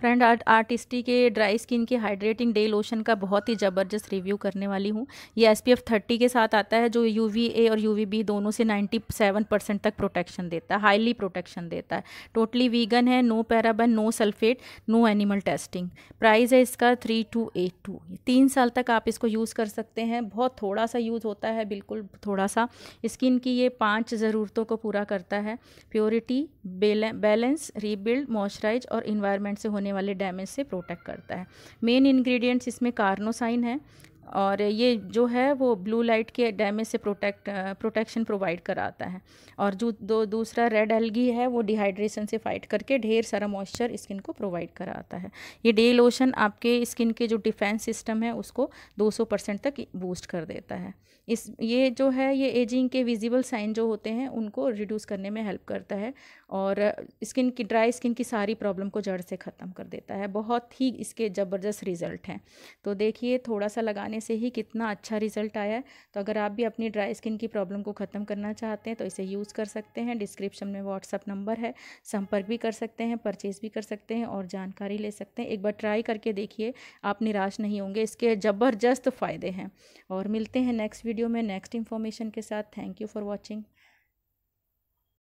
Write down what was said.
friend art artistry के dry skin के hydrating day lotion का बहुत ही ज़बरदस्त रिव्यू करने वाली हूँ ये एस पी एफ थर्टी के साथ आता है जो यू वी ए और यू वी बी दोनों से नाइन्टी सेवन परसेंट तक प्रोटेक्शन देता है हाईली प्रोटेक्शन देता है टोटली वीगन है no paraben no sulphate no animal testing price है इसका थ्री टू एट टू तीन साल तक आप इसको यूज़ कर सकते हैं बहुत थोड़ा सा यूज़ होता है बिल्कुल थोड़ा सा स्किन की ये पाँच ज़रूरतों को पूरा करता है प्योरिटी बैलेंस रीबिल्ड मॉइस्चराइज और इन्वायरमेंट से होने होने वाले डैमेज से प्रोटेक्ट करता है मेन इंग्रेडिएंट्स इसमें कार्नोसाइन है और ये जो है वो ब्लू लाइट के डैमेज से प्रोटेक्ट प्रोटेक्शन प्रोवाइड कराता है और जो दो दूसरा रेड एल्गी है वो डिहाइड्रेशन से फाइट करके ढेर सारा मॉइस्चर स्किन को प्रोवाइड कराता है ये डे लोशन आपके स्किन के जो डिफेंस सिस्टम है उसको 200 परसेंट तक बूस्ट कर देता है इस ये जो है ये एजिंग के विजिबल साइन जो होते हैं उनको रिड्यूस करने में हेल्प करता है और स्किन की ड्राई स्किन की सारी प्रॉब्लम को जड़ से ख़त्म कर देता है बहुत ही इसके ज़बरदस्त रिजल्ट हैं तो देखिए थोड़ा सा लगाने करने से ही कितना अच्छा रिजल्ट आया है तो अगर आप भी अपनी ड्राई स्किन की प्रॉब्लम को ख़त्म करना चाहते हैं तो इसे यूज़ कर सकते हैं डिस्क्रिप्शन में व्हाट्सअप नंबर है संपर्क भी कर सकते हैं परचेज़ भी कर सकते हैं और जानकारी ले सकते हैं एक बार ट्राई करके देखिए आप निराश नहीं होंगे इसके ज़बरदस्त फ़ायदे हैं और मिलते हैं नेक्स्ट वीडियो में नेक्स्ट इन्फॉर्मेशन के साथ थैंक यू फॉर वॉचिंग